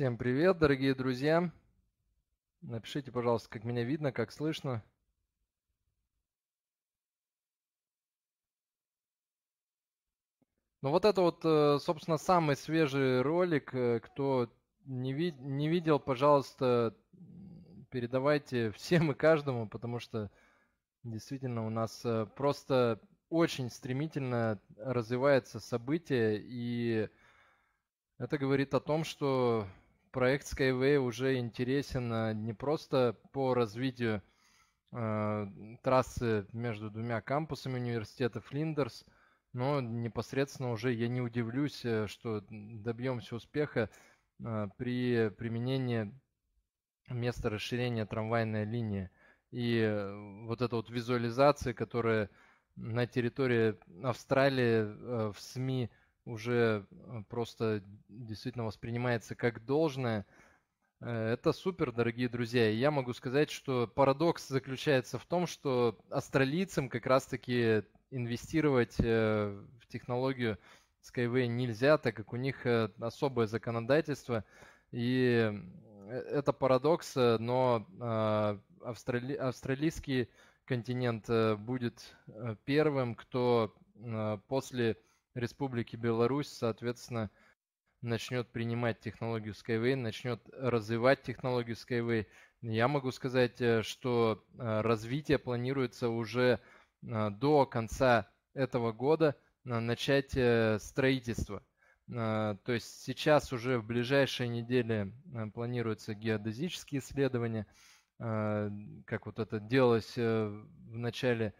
Всем привет, дорогие друзья. Напишите, пожалуйста, как меня видно, как слышно. Ну вот это вот, э, собственно, самый свежий ролик. Э, кто не, вид не видел, пожалуйста, передавайте всем и каждому, потому что действительно у нас э, просто очень стремительно развивается событие, и это говорит о том, что проект Skyway уже интересен а, не просто по развитию э, трассы между двумя кампусами университета Флиндерс, но непосредственно уже я не удивлюсь, э, что добьемся успеха э, при применении места расширения трамвайной линии. И э, вот эта вот визуализация, которая на территории Австралии э, в СМИ уже э, просто действительно воспринимается как должное. Э, это супер, дорогие друзья. И я могу сказать, что парадокс заключается в том, что австралийцам как раз-таки инвестировать э, в технологию Skyway нельзя, так как у них особое законодательство. И это парадокс, но австрали... австралийский континент будет первым, кто после Республики Беларусь, соответственно, начнет принимать технологию Skyway, начнет развивать технологию Skyway. Я могу сказать, э, что э, развитие планируется уже э, до конца этого года начать строительство. То есть сейчас уже в ближайшие недели планируются геодезические исследования, как вот это делалось в начале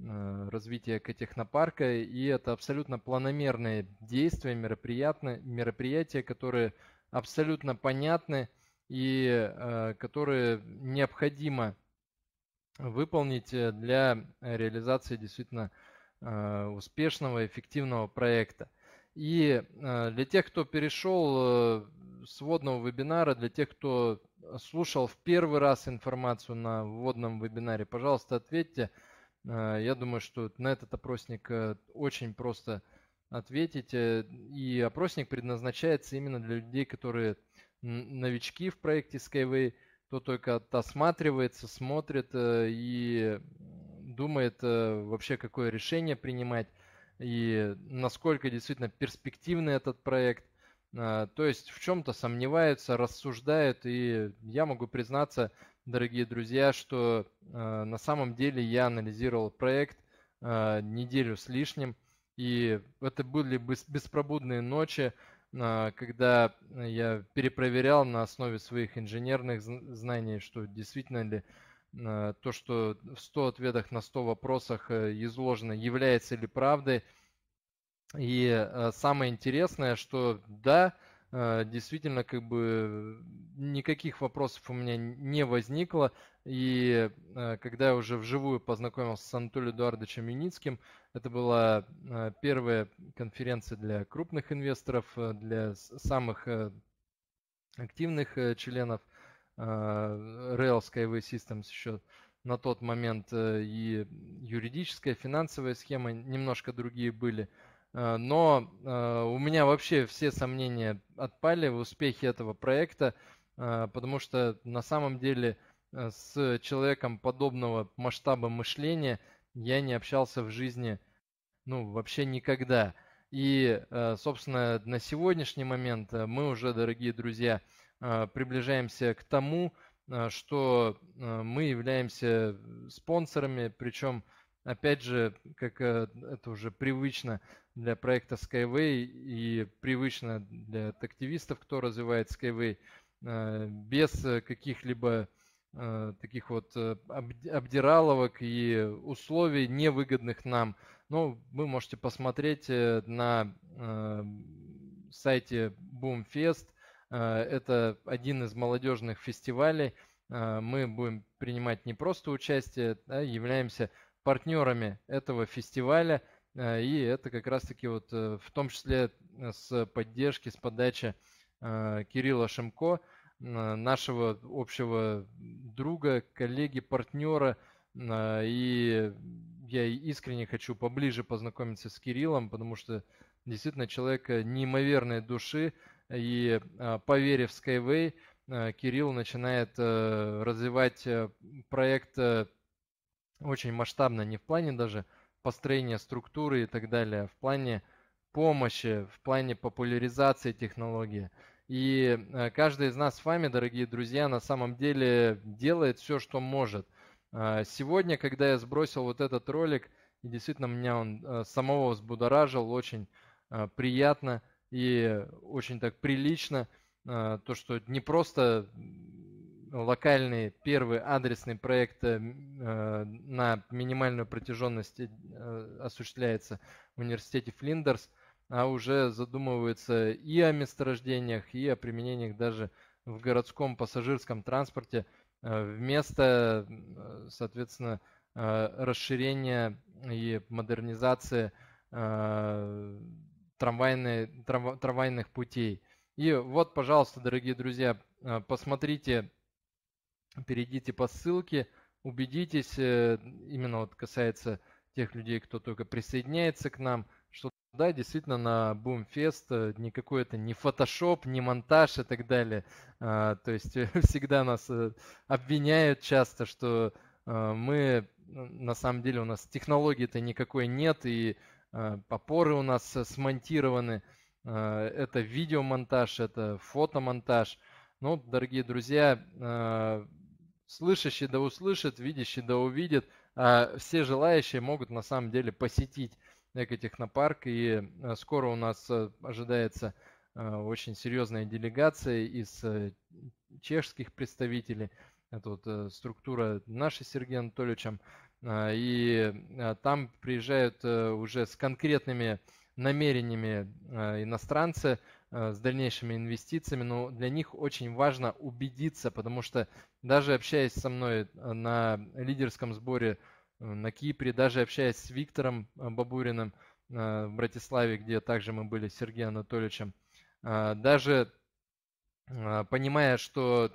Э, развития экотехнопарка, и это абсолютно планомерные действия, мероприятия, мероприятия которые абсолютно понятны и э, которые необходимо выполнить э, для реализации действительно успешного, эффективного проекта. И для тех, кто перешел с вводного вебинара, для тех, кто слушал в первый раз информацию на вводном вебинаре, пожалуйста, ответьте – Э, я думаю, что на этот опросник э, очень просто ответить. Э, и опросник предназначается именно для людей, которые новички в проекте Skyway, кто только осматривается, смотрит и думает вообще, какое решение принимать и насколько действительно перспективный этот проект. То есть в чем-то сомневаются, рассуждают, и я могу признаться, дорогие друзья, что э, на самом деле я анализировал проект э, неделю с лишним, и это были беспробудные ночи, э, когда я перепроверял на основе своих инженерных знаний, что действительно ли э, то, что в 100 ответах на 100 вопросах э, изложено, является ли правдой. И э, самое интересное, что да, э, Э, действительно, как бы никаких вопросов у меня не возникло. И э, когда я уже вживую познакомился с Анатолием Эдуардовичем Юницким, это была э, первая конференция для крупных инвесторов, для самых активных членов Rail Skyway Systems еще на тот момент и юридическая, финансовая схема немножко другие были – Э, но э, у меня вообще все сомнения отпали в успехе этого проекта, э, потому что на самом деле с человеком подобного масштаба мышления я не общался в жизни ну, вообще никогда. И, собственно, на сегодняшний момент мы уже, дорогие друзья, приближаемся к тому, что мы являемся спонсорами, причем опять же, как э, это уже привычно для проекта Skyway и привычно для активистов, кто развивает Skyway, э, без э, каких-либо таких вот обдираловок и условий, невыгодных нам. Но ну, вы можете посмотреть на сайте Boomfest. Это один из молодежных фестивалей. Мы будем принимать не просто участие, а являемся партнерами этого фестиваля. Э, и это как раз-таки вот э, в том числе э, с поддержки, с подачи Кирилла Шемко, нашего общего друга, коллеги, партнера. И я искренне хочу поближе познакомиться с Кириллом, потому что действительно человек неимоверной души. И поверив в Skyway, Кирилл начинает развивать проект очень масштабно, не в плане даже построения структуры и так далее, а в плане помощи, в плане популяризации технологии. И э, каждый из нас с вами, дорогие друзья, на самом деле делает все, что может. Э, сегодня, когда я сбросил вот этот ролик, и действительно меня он э, самого взбудоражил, очень приятно и очень так прилично, то, что не просто локальный первый адресный проект э, э, на минимальную протяженность э, осуществляется в университете Флиндерс, а уже задумываются и о месторождениях, и о применениях даже в городском пассажирском транспорте вместо, соответственно, расширения и модернизации трамвайных путей. И вот, пожалуйста, дорогие друзья, посмотрите перейдите по ссылке, убедитесь, э, именно вот касается тех людей, кто только присоединяется к нам, что да, действительно, на Boomfest э, никакой это не фотошоп, не монтаж и так далее. А, то есть э, всегда нас обвиняют часто, что мы, на самом деле, у нас технологии-то никакой нет, и попоры у нас смонтированы. А, это видеомонтаж, это фотомонтаж. Ну, дорогие друзья, а, Слышащий да услышит, видящий да увидит. А все желающие могут на самом деле посетить экотехнопарк. И э, скоро у нас э, ожидается э, очень серьезная делегация из чешских представителей. Это вот структура нашей с Сергеем Анатольевичем. И там приезжают уже с конкретными намерениями иностранцы – Э, с дальнейшими инвестициями, но для них очень важно убедиться, потому что даже общаясь со мной э, на лидерском сборе э, на Кипре, даже общаясь с Виктором Бабуриным в Братиславе, где также мы были с Сергеем Анатольевичем, даже понимая, что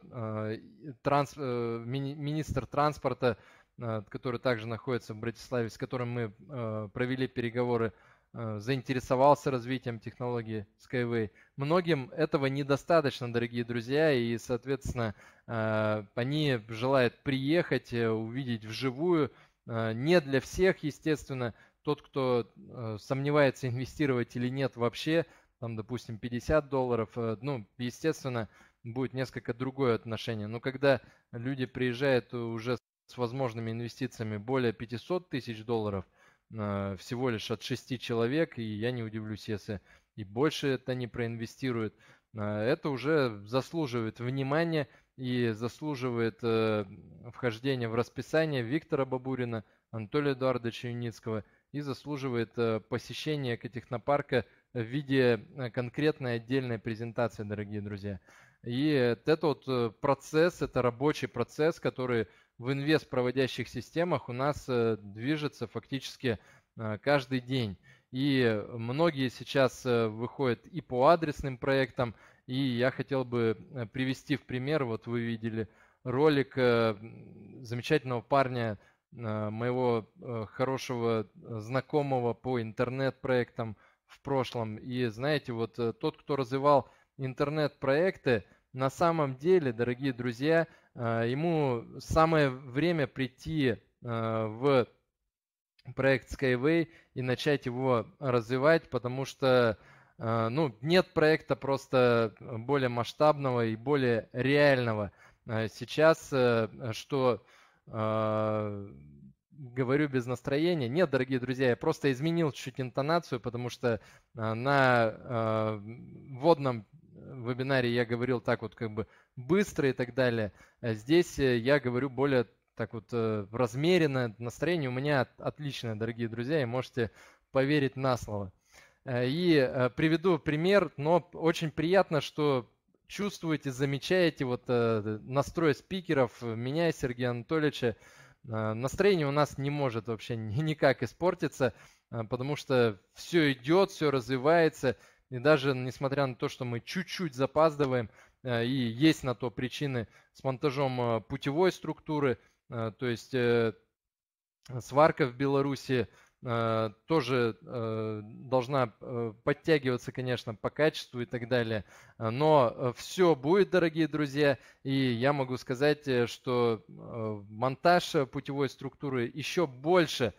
транс, министр транспорта, который также находится в Братиславе, с которым мы провели переговоры, Э, заинтересовался развитием технологии Skyway. Многим этого недостаточно, дорогие друзья, и, соответственно, э, они желают приехать, э, увидеть вживую. Не для всех, естественно. Тот, кто сомневается, инвестировать или нет вообще, там, допустим, 50 долларов, ну, естественно, будет несколько другое отношение. Но когда люди приезжают уже с возможными инвестициями более 500 тысяч долларов – Э, всего лишь от 6 человек, и я не удивлюсь, если и больше это не проинвестируют. Э, это уже заслуживает внимания и заслуживает э, вхождения в расписание Виктора Бабурина, Анатолия Эдуардовича Юницкого и заслуживает посещения технопарка в виде конкретной отдельной презентации, дорогие друзья. И это вот процесс, это рабочий процесс, который в инвест-проводящих системах у нас э, движется фактически э, каждый день. И многие сейчас э, выходят и по адресным проектам, и я хотел бы привести в пример, вот вы видели ролик замечательного парня, моего хорошего знакомого по интернет-проектам в прошлом. И знаете, вот тот, кто развивал интернет-проекты, на самом деле, дорогие друзья, Э, ему самое время прийти э, в проект Skyway и начать его развивать, потому что э, ну, нет проекта просто более масштабного и более реального сейчас, что говорю без настроения. Нет, дорогие друзья, я просто изменил чуть интонацию, потому что на водном вебинаре я говорил так вот как бы быстро и так далее. А здесь э, я говорю более так вот э, размеренно. Настроение у меня отличное, дорогие друзья, и можете поверить на слово. Э, и приведу пример, но очень приятно, что чувствуете, замечаете вот настрой спикеров, меня и Сергея Анатольевича. Настроение у нас не может вообще никак испортиться, потому что все идет, все развивается – и даже несмотря на то, что мы чуть-чуть запаздываем, э, и есть на то причины с монтажом э, путевой структуры, э, то есть сварка в Беларуси тоже должна подтягиваться, конечно, по качеству и так далее. Но все будет, дорогие друзья, и я могу сказать, что монтаж путевой структуры еще больше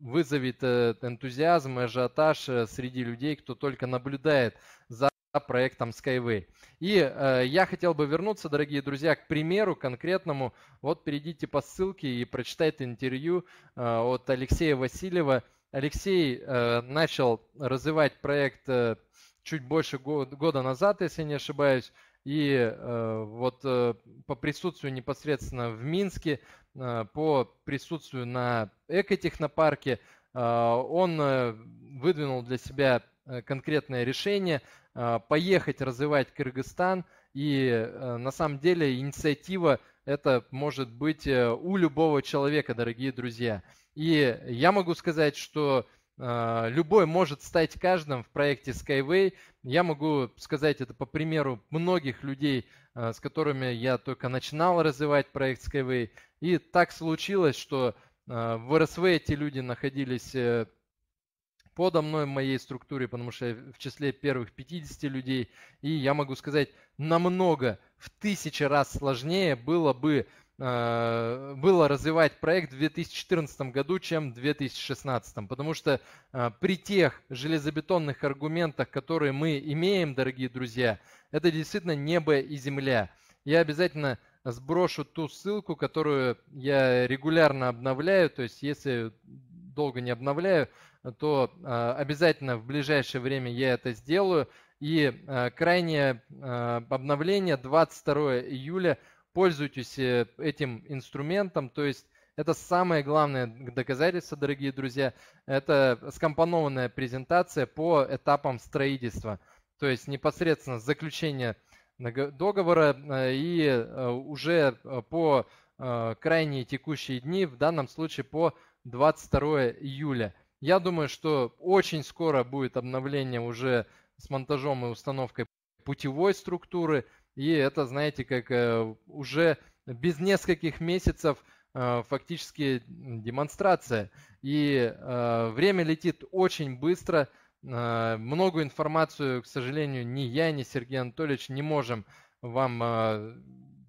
вызовет э, энтузиазм и ажиотаж э, среди людей, кто только наблюдает за проектом Skyway. И э, я хотел бы вернуться, дорогие друзья, к примеру конкретному. Вот перейдите по ссылке и прочитайте интервью э, от Алексея Васильева. Алексей э, начал развивать проект э, чуть больше год, года назад, если не ошибаюсь. И э, вот э, по присутствию непосредственно в Минске, э, по присутствию на экотехнопарке, э, он э, выдвинул для себя э, конкретное решение э, поехать развивать Кыргызстан. И э, на самом деле инициатива это может быть э, у любого человека, дорогие друзья. И я могу сказать, что а, любой может стать каждым в проекте Skyway. Я могу сказать это по примеру многих людей, а, с которыми я только начинал развивать проект Skyway. И так случилось, что а, в РСВ эти люди находились э, подо мной в моей структуре, потому что я в числе первых 50 людей. И я могу сказать, намного, в тысячи раз сложнее было бы Э, было развивать проект в 2014 году, чем в 2016. Потому что э, при тех железобетонных аргументах, которые мы имеем, дорогие друзья, это действительно небо и земля. Я обязательно сброшу ту ссылку, которую я регулярно обновляю. То есть, если долго не обновляю, то э, обязательно в ближайшее время я это сделаю. И крайнее обновление 22 июля – пользуйтесь э, этим инструментом. То есть это самое главное доказательство, дорогие друзья. Это скомпонованная презентация по этапам строительства. То есть непосредственно заключение договора э, и э, уже по крайние текущие дни, в данном случае по 22 июля. Я думаю, что очень скоро будет обновление уже с монтажом и установкой путевой структуры – и это, знаете, как э, уже без нескольких месяцев э, фактически демонстрация. И э, время летит очень быстро. Многую информацию, к сожалению, ни я, ни Сергей Анатольевич не можем вам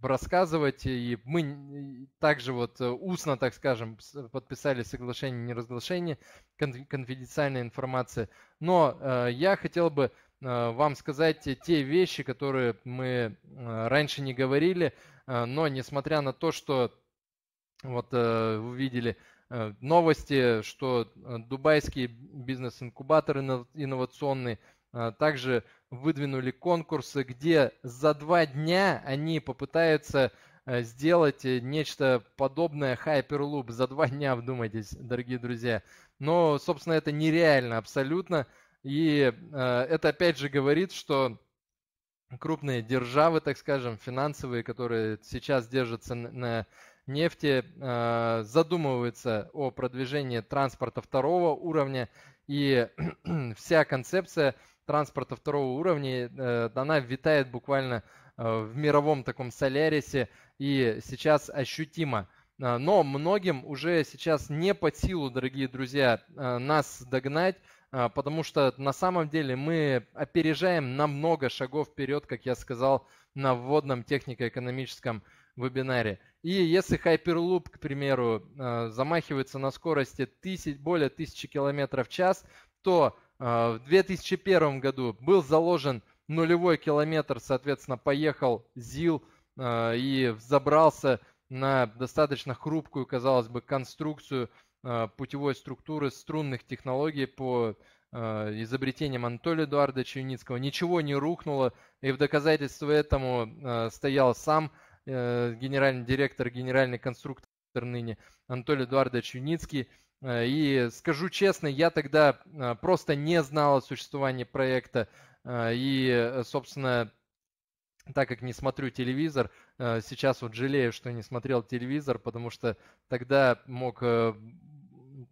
рассказывать. И мы также вот устно, так скажем, подписали соглашение неразглашение конфиденциальной информации. Но я хотел бы Э, вам сказать те вещи, которые мы э, раньше не говорили, э, но несмотря на то, что вот вы видели новости, что дубайские бизнес-инкубаторы инновационные также выдвинули конкурсы, где за два дня они попытаются сделать нечто подобное Hyperloop за два дня, вдумайтесь, дорогие друзья. Но, собственно, это нереально абсолютно. И э, это опять же говорит, что крупные державы, так скажем, финансовые, которые сейчас держатся на нефти, э, задумываются о продвижении транспорта второго уровня. И вся концепция транспорта второго уровня, э, она витает буквально в мировом таком солярисе и сейчас ощутимо. Но многим уже сейчас не под силу, дорогие друзья, нас догнать, а, потому что на самом деле мы опережаем намного шагов вперед, как я сказал на вводном технико-экономическом вебинаре. И если Hyperloop, к примеру, а, замахивается на скорости тысяч, более 1000 км в час, то а, в 2001 году был заложен нулевой километр, соответственно, поехал ЗИЛ и забрался на достаточно хрупкую, казалось бы, конструкцию – Э, путевой структуры струнных технологий по э, изобретением Анатолия Эдуардовича Юницкого. Ничего не рухнуло, и в доказательство этому э, стоял сам генеральный директор, генеральный конструктор ныне Анатолий Эдуардович Юницкий. И скажу честно, я тогда просто не знал о существовании проекта. И, собственно, так как не смотрю телевизор, сейчас вот жалею, что не смотрел телевизор, потому что тогда мог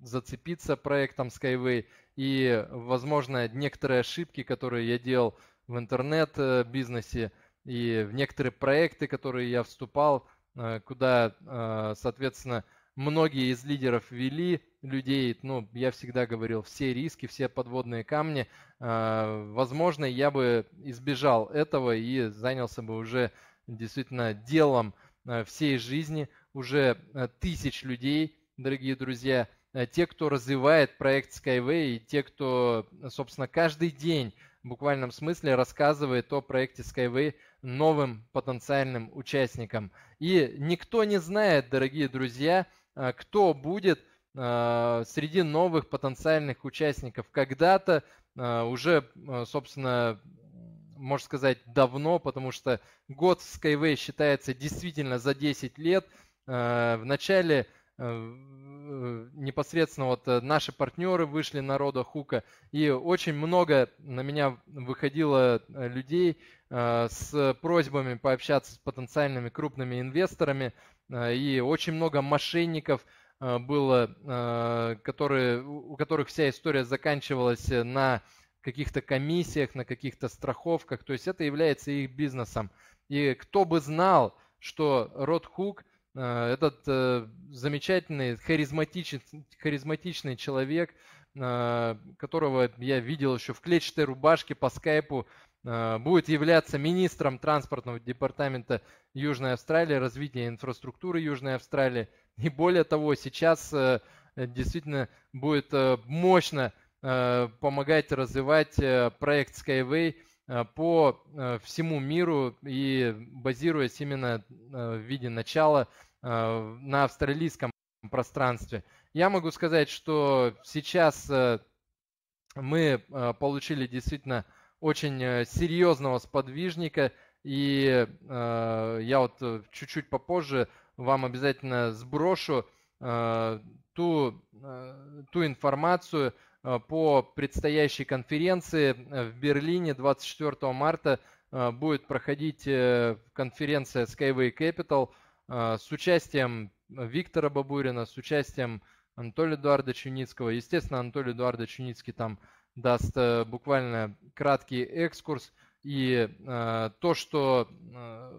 зацепиться проектом Skyway и, возможно, некоторые ошибки, которые я делал в интернет-бизнесе и в некоторые проекты, которые я вступал, э, куда, э, соответственно, многие из лидеров вели людей, ну, я всегда говорил, все риски, все подводные камни, э, возможно, я бы избежал этого и занялся бы уже действительно делом всей жизни уже тысяч людей, дорогие друзья, Э, те, кто развивает проект Skyway, и те, кто, собственно, каждый день в буквальном смысле рассказывает о проекте Skyway новым потенциальным участникам. И никто не знает, дорогие друзья, э, кто будет э, среди новых потенциальных участников. Когда-то уже, собственно, можно сказать, давно, потому что год в Skyway считается действительно за 10 лет. В начале Э, э, непосредственно вот э, наши партнеры вышли на рода Хука, и очень много на меня выходило людей с просьбами пообщаться с потенциальными крупными инвесторами, и очень много мошенников было, которые, у которых вся история заканчивалась на каких-то комиссиях, на каких-то страховках, то есть это является их бизнесом. И кто бы знал, что Род Хук – Э, этот э, замечательный, харизматичный, харизматичный человек, э, которого я видел еще в клетчатой рубашке по скайпу, будет являться министром транспортного департамента Южной Австралии, развития инфраструктуры Южной Австралии. И более того, сейчас действительно будет мощно помогать развивать проект Skyway по всему миру и базируясь именно в виде начала – Э, на австралийском пространстве. Я могу сказать, что сейчас э, мы э, получили действительно очень серьезного сподвижника, и я вот чуть-чуть попозже вам обязательно сброшу ту, ту информацию по предстоящей конференции в Берлине 24 марта будет проходить конференция Skyway Capital – а, с участием Виктора Бабурина, с участием Анатолия Эдуарда Чуницкого. Естественно, Анатолий Эдуарда Чуницкий там даст э, буквально краткий экскурс. И э, то, что э,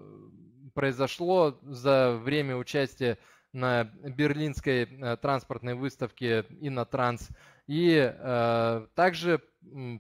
произошло за время участия на Берлинской э, транспортной выставке Инотранс. И э, также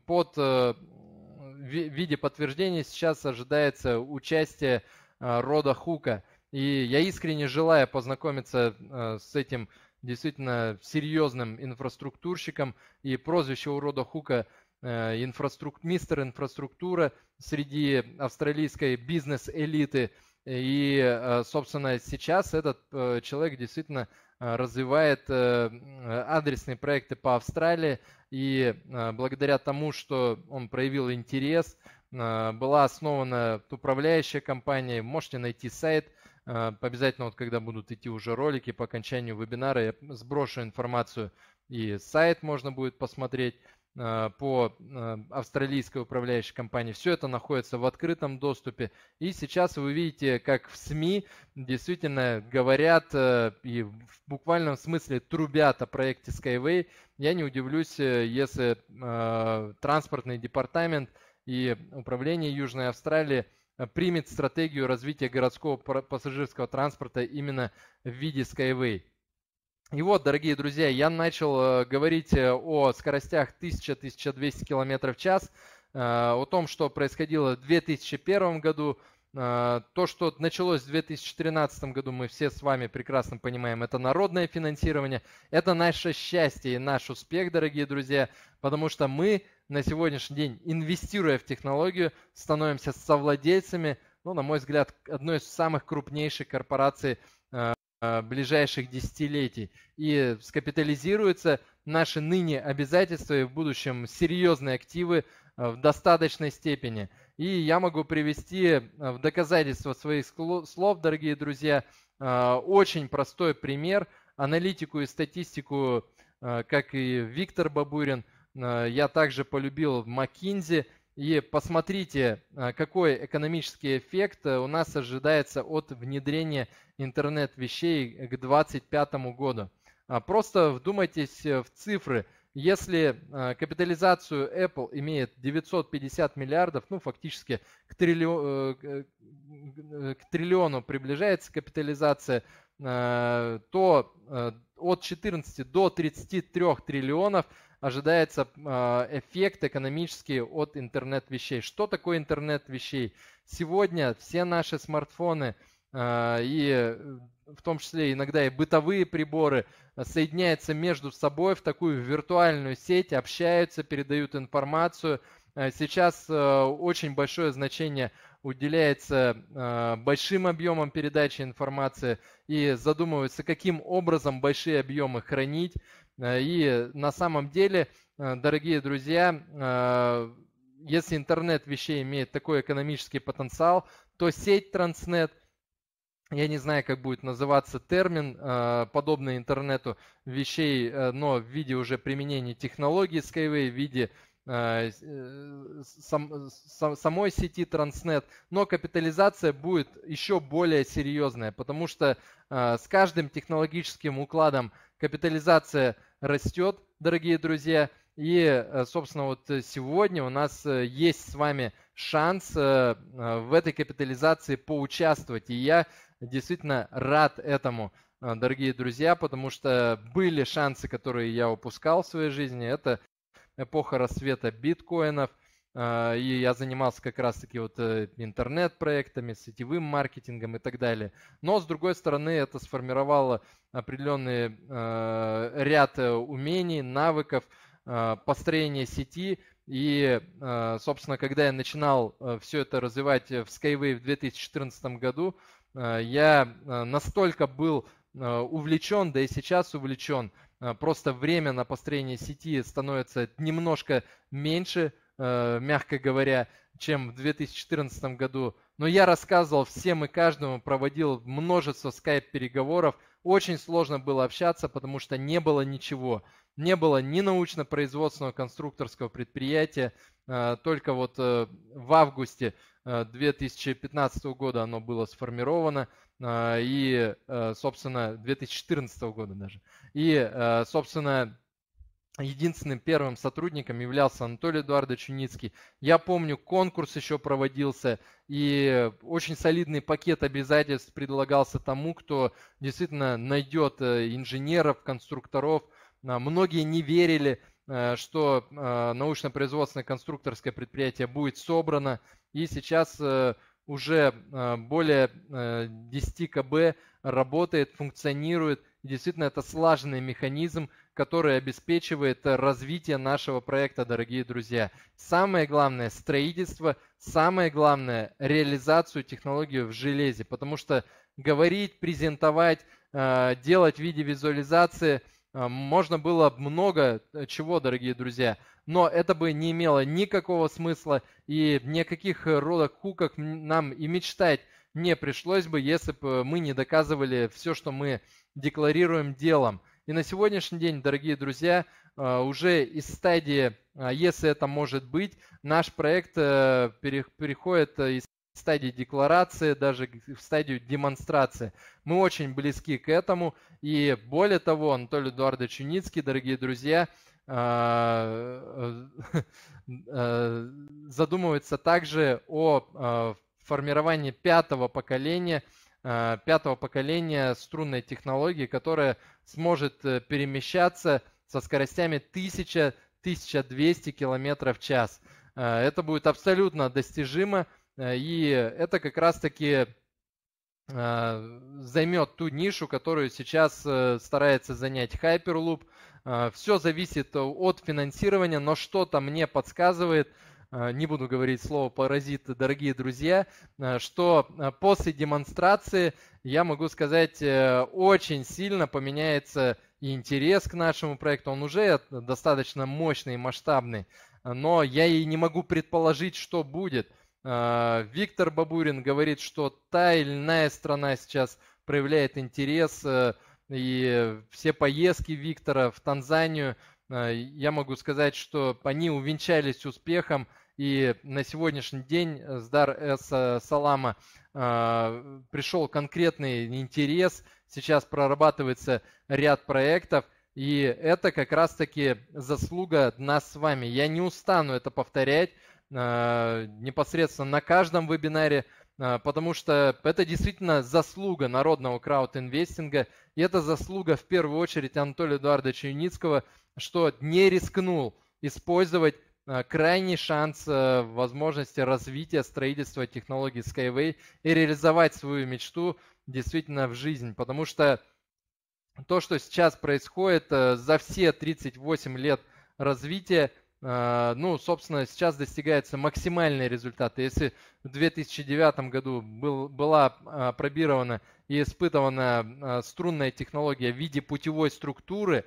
под э, в виде подтверждения сейчас ожидается участие э, Рода Хука – и я искренне желаю познакомиться э, с этим действительно серьезным инфраструктурщиком и прозвище урода Рода Хука э, инфраструк... мистер инфраструктура среди австралийской бизнес-элиты. И, э, собственно, сейчас этот человек действительно развивает адресные проекты по Австралии. И благодаря тому, что он проявил интерес, была основана управляющая компания. Можете найти сайт Э, обязательно, вот, когда будут идти уже ролики по окончанию вебинара, я сброшу информацию и сайт можно будет посмотреть э, по э, австралийской управляющей компании. Все это находится в открытом доступе. И сейчас вы видите, как в СМИ действительно говорят и в буквальном смысле трубят о проекте Skyway. Я не удивлюсь, если транспортный департамент и управление Южной Австралии – Э, примет стратегию развития городского пассажирского транспорта именно в виде Skyway. И вот, дорогие друзья, я начал э, говорить э, о скоростях 1000-1200 км в час, о том, что происходило в 2001 году, то, что началось в 2013 году, мы все с вами прекрасно понимаем, это народное финансирование, это наше счастье и наш успех, дорогие друзья, потому что мы на сегодняшний день, инвестируя в технологию, становимся совладельцами, ну, на мой взгляд, одной из самых крупнейших корпораций э, э, ближайших десятилетий. И скапитализируются наши ныне обязательства и в будущем серьезные активы э, в достаточной степени. И я могу привести в доказательство своих слов, дорогие друзья, очень простой пример, аналитику и статистику, как и Виктор Бабурин – Э, я также полюбил McKinsey. И посмотрите, э, какой экономический эффект э, у нас ожидается от внедрения интернет-вещей к 2025 году. А просто вдумайтесь в цифры. Если капитализацию Apple имеет 950 миллиардов, ну фактически к, триллион, к триллиону приближается капитализация, то от 14 до 33 триллионов – ожидается а, эффект экономический от интернет-вещей. Что такое интернет-вещей? Сегодня все наши смартфоны а, и э, в том числе иногда и бытовые приборы а, соединяются между собой в такую виртуальную сеть, общаются, передают информацию. Сейчас э, очень большое значение уделяется большим объемам передачи информации и задумываются, каким образом большие объемы хранить. Э, и на самом деле, э, дорогие друзья, э, если интернет вещей имеет такой экономический потенциал, то сеть Транснет, я не знаю, как будет называться термин, подобный интернету вещей, но в виде уже применения технологии Skyway, в виде самой сети Транснет, но капитализация будет еще более серьезная, потому что с каждым технологическим укладом капитализация – растет, дорогие друзья. И, э, собственно, вот э, сегодня у нас э, есть с вами шанс в этой капитализации поучаствовать. И я действительно рад этому, дорогие друзья, потому что были шансы, которые я упускал в своей жизни. Это эпоха рассвета биткоинов – а, и я занимался как раз-таки вот э, интернет-проектами, сетевым маркетингом и так далее. Но, с другой стороны, это сформировало определенный а, ряд э, умений, навыков, а, построения сети. И, собственно, когда я начинал э, все это развивать в Skyway в 2014 году, я настолько был увлечен, да и сейчас увлечен, просто время на построение сети становится немножко меньше – Э, мягко говоря, чем в 2014 году. Но я рассказывал всем и каждому, проводил множество скайп-переговоров. Очень сложно было общаться, потому что не было ничего. Не было ни научно-производственного конструкторского предприятия. Э, только вот э, в августе 2015 года оно было сформировано. И, собственно, 2014 года даже. И, собственно, единственным первым сотрудником являлся Анатолий Эдуардович Юницкий. Я помню, конкурс еще проводился, и очень солидный пакет обязательств предлагался тому, кто действительно найдет э, инженеров, конструкторов. А, многие не верили, э, что э, научно-производственное конструкторское предприятие будет собрано, и сейчас уже более 10 КБ работает, функционирует. И действительно, это слаженный механизм, который обеспечивает развитие нашего проекта, дорогие друзья. Самое главное – строительство, самое главное – реализацию технологии в железе, потому что говорить, презентовать, э, делать в виде визуализации э, – можно было много э, чего, дорогие друзья, но это бы не имело никакого смысла и никаких родах хуках нам и мечтать не пришлось бы, если бы мы не доказывали все, что мы декларируем делом. И на сегодняшний день, дорогие друзья, а, уже из стадии, а, если это может быть, наш проект э, переходит э, из стадии декларации, даже в стадию демонстрации. Мы очень близки к этому. И более того, Анатолий Эдуардович Юницкий, дорогие друзья, а, э, задумывается также о формировании пятого поколения – Э, пятого поколения струнной технологии, которая сможет э, перемещаться со скоростями 1000-1200 км в час. Э, это будет абсолютно достижимо, и это как раз-таки займет ту нишу, которую сейчас старается занять Hyperloop. Все зависит от финансирования, но что-то мне подсказывает – Э, не буду говорить слово паразит, дорогие друзья, э, что э, после демонстрации, я могу сказать, очень сильно поменяется интерес к нашему проекту. Он уже достаточно мощный и масштабный, но я и не могу предположить, что будет. Виктор Бабурин говорит, что та или иная страна сейчас проявляет интерес, и все поездки Виктора в Танзанию – Э, я могу сказать, что они увенчались успехом, и на сегодняшний день с Дар Эс Салама э, пришел конкретный интерес, сейчас прорабатывается ряд проектов, и это как раз-таки заслуга нас с вами. Я не устану это повторять э, непосредственно на каждом вебинаре, потому что это действительно заслуга народного краудинвестинга, и это заслуга в первую очередь Анатолия Эдуардовича Юницкого – что не рискнул использовать э, крайний шанс э, возможности развития строительства технологий Skyway и реализовать свою мечту действительно в жизнь. Потому что то, что сейчас происходит э, за все 38 лет развития, ну, собственно, сейчас достигаются максимальные результаты. Если в 2009 году был, была а, пробирована и испытана струнная технология в виде путевой структуры,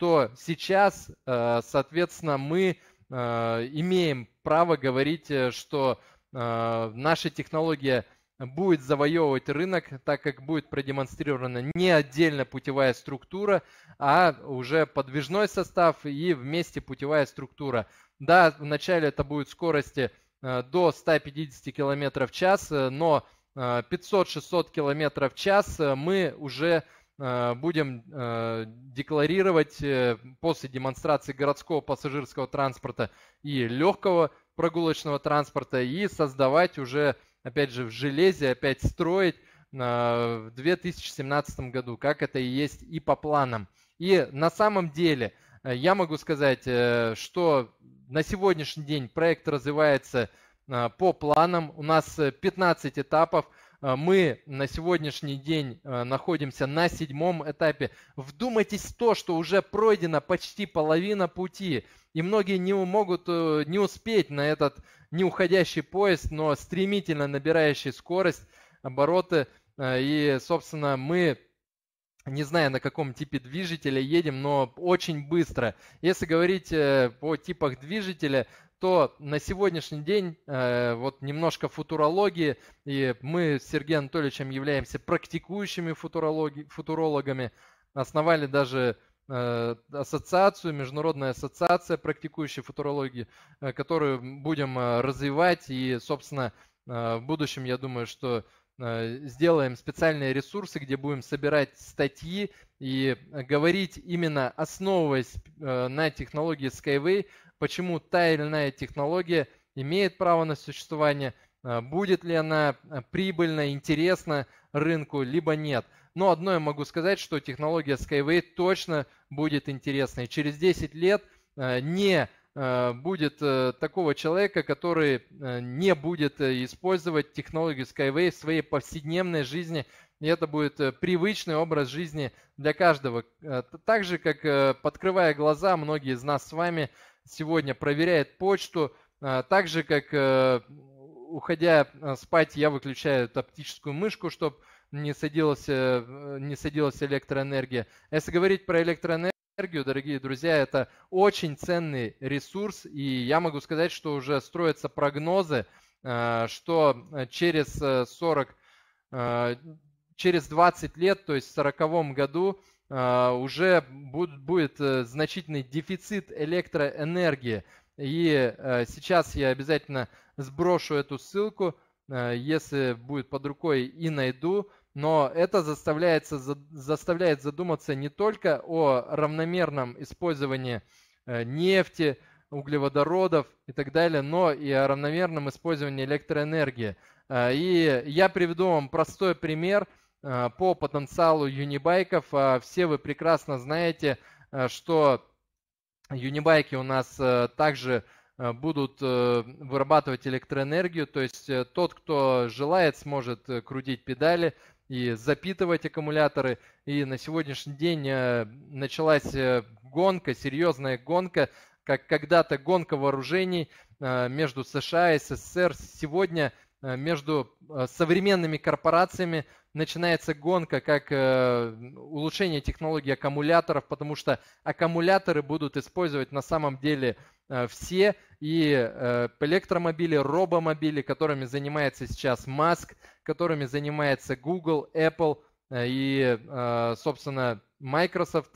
то сейчас, э, соответственно, мы э, имеем право говорить, э, что наша технология будет завоевывать рынок, так как будет продемонстрирована не отдельно путевая структура, а уже подвижной состав и вместе путевая структура. Да, вначале это будет скорости до 150 км в час, но 500-600 км в час мы уже Э, будем э, декларировать э, после демонстрации городского пассажирского транспорта и легкого прогулочного транспорта и создавать уже, опять же, в железе, опять строить в 2017 году, как это и есть и по планам. И на самом деле я могу сказать, что на сегодняшний день проект развивается по планам. У нас 15 этапов – Э, мы на сегодняшний день э, находимся на седьмом этапе. Вдумайтесь в то, что уже пройдена почти половина пути, и многие не могут э, не успеть на этот не уходящий поезд, но стремительно набирающий скорость, обороты. И, собственно, мы не знаю, на каком типе движителя едем, но очень быстро. Если говорить по типах движителя, то на сегодняшний день э, вот немножко футурологии, и мы с Сергеем Анатольевичем являемся практикующими футурологи, футурологами, основали даже э, ассоциацию, международная ассоциация практикующей футурологии, э, которую будем э, развивать и, собственно, в будущем, я думаю, что сделаем специальные ресурсы, где будем собирать статьи и говорить именно основываясь на технологии Skyway почему та или иная технология имеет право на существование, э, будет ли она э, прибыльна, интересна рынку, либо нет. Но одно я могу сказать, что технология Skyway точно будет интересной. Через 10 лет э, не будет такого человека, который не будет использовать технологию Skyway в своей повседневной жизни. И это будет привычный образ жизни для каждого. Так же, как, подкрывая глаза, многие из нас с вами – сегодня проверяет почту. А, так же, как э, уходя э, спать, я выключаю оптическую мышку, чтобы не садилась, э, не садилась электроэнергия. А если говорить про электроэнергию, дорогие друзья, это очень ценный ресурс, и я могу сказать, что уже строятся прогнозы, что через 40, через 20 лет, то есть в 40 году, а, уже будет будет э, значительный дефицит электроэнергии. И э, сейчас я обязательно сброшу эту ссылку, э, если будет под рукой и найду. Но это заставляет, заставляет задуматься не только о равномерном использовании нефти, углеводородов и так далее, но и о равномерном использовании электроэнергии. И я приведу вам простой пример – Э, по потенциалу юнибайков. А, все вы прекрасно знаете, э, что юнибайки у нас э, также будут вырабатывать электроэнергию, то есть тот, кто желает, сможет крутить педали и запитывать аккумуляторы. И на сегодняшний день началась гонка, серьезная гонка, как когда-то гонка вооружений между США и СССР. Сегодня Э, между э, современными корпорациями начинается гонка как э, улучшение технологий аккумуляторов, потому что аккумуляторы будут использовать на самом деле все и электромобили, робомобили, которыми занимается сейчас Маск, которыми занимается Google, Apple и, собственно, Microsoft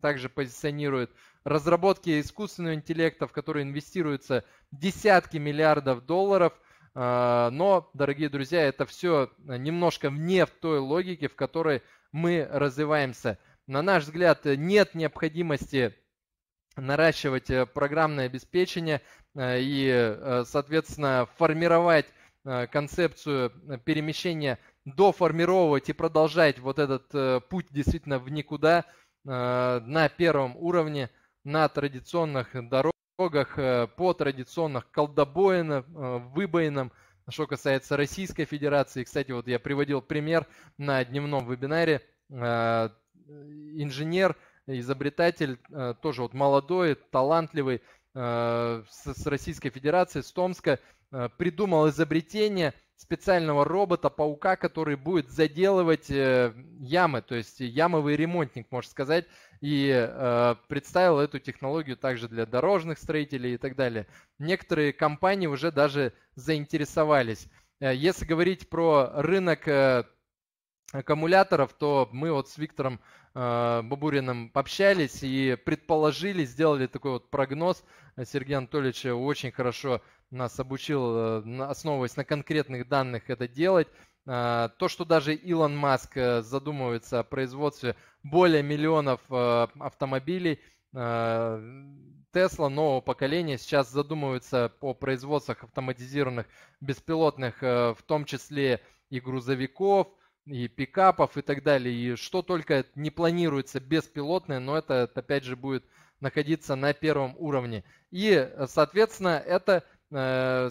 также позиционирует разработки искусственного интеллекта, в которые инвестируются десятки миллиардов долларов – а, но, дорогие друзья, это все немножко вне в той логике, в которой мы развиваемся. На наш взгляд, нет необходимости наращивать э, программное обеспечение э, и, э, соответственно, формировать концепцию перемещения, доформировать и продолжать вот этот путь действительно в никуда на первом уровне, на традиционных дорогах дорогах э, по традиционных колдобоинам, э, выбоинам. Что касается Российской Федерации, кстати, вот я приводил пример на дневном вебинаре. Э, инженер, изобретатель, тоже вот молодой, талантливый, с Российской Федерации, с Томска, придумал изобретение – специального робота-паука, который будет заделывать э, ямы, то есть ямовый ремонтник, можно сказать, и э, представил эту технологию также для дорожных строителей и так далее. Некоторые компании уже даже заинтересовались. Э, если говорить про рынок э, аккумуляторов, то мы вот с Виктором э, Э, Бабурином пообщались и предположили, сделали такой вот прогноз. Сергей Анатольевич очень хорошо нас обучил, э, основываясь на конкретных данных, это делать. Э, то, что даже Илон Маск задумывается о производстве более миллионов автомобилей Тесла нового поколения сейчас задумываются о производствах автоматизированных беспилотных, в том числе и грузовиков – и пикапов и так далее. И что только не планируется беспилотное, но это, опять же будет находиться на первом уровне. И, соответственно, это э,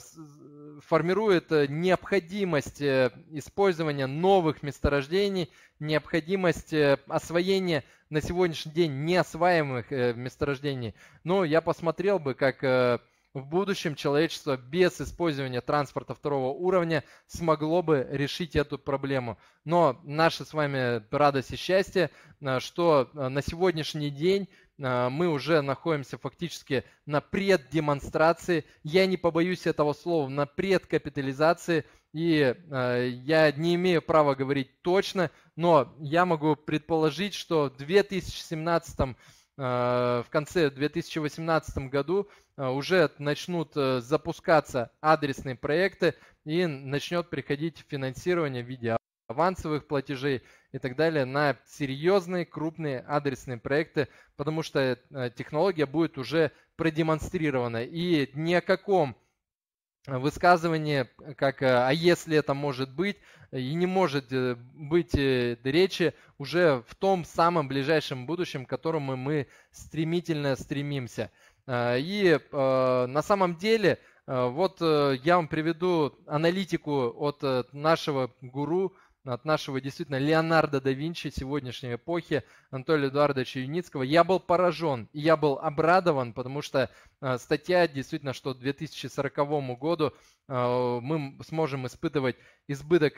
формирует э, необходимость э, использования новых месторождений, необходимость освоения на сегодняшний день неосваиваемых месторождений. но я посмотрел бы, как в будущем человечество без использования транспорта второго уровня смогло бы решить эту проблему. Но наша с вами радость и счастье, э, что э, на сегодняшний день э, мы уже находимся фактически на преддемонстрации, я не побоюсь этого слова, на предкапитализации, и я не имею права говорить точно, но я могу предположить, что в 2017, в конце 2018 году а, уже начнут э, запускаться адресные проекты и начнет приходить финансирование в виде авансовых платежей и так далее на серьезные крупные адресные проекты, потому что э, технология будет уже продемонстрирована. И ни о каком высказывании, как э, «а если это может быть», и не может быть речи уже в том самом ближайшем будущем, к которому мы стремительно стремимся – Э, и э, на самом деле, э, вот я вам приведу аналитику от нашего гуру, от нашего действительно Леонардо да Винчи сегодняшней эпохи Анатолия Эдуардовича Юницкого. Я был поражен, я был обрадован, потому что статья действительно, что к 2040 году мы сможем испытывать избыток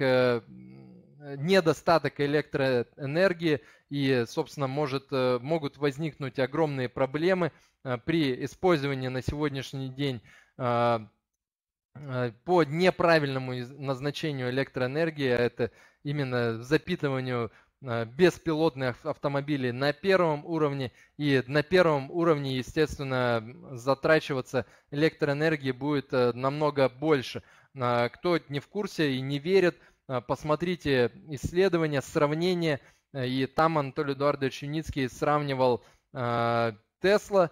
Э, недостаток электроэнергии и, собственно, может, э, могут возникнуть огромные проблемы э, при использовании на сегодняшний день по неправильному назначению электроэнергии, а это именно запитыванию беспилотных автомобилей на первом уровне. И на первом уровне, естественно, затрачиваться электроэнергии будет намного больше. А, кто не в курсе и не верит, Э, посмотрите исследования, сравнение, э, и там Анатолий Эдуардович Юницкий сравнивал э, Тесла,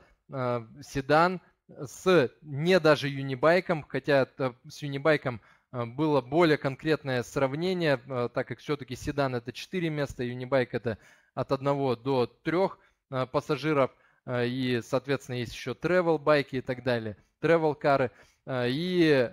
седан с не даже юнибайком, хотя с юнибайком было более конкретное сравнение, так как все-таки седан это 4 места, юнибайк это от 1 до 3 пассажиров, и, соответственно, есть еще travel байки и так далее, travel кары. И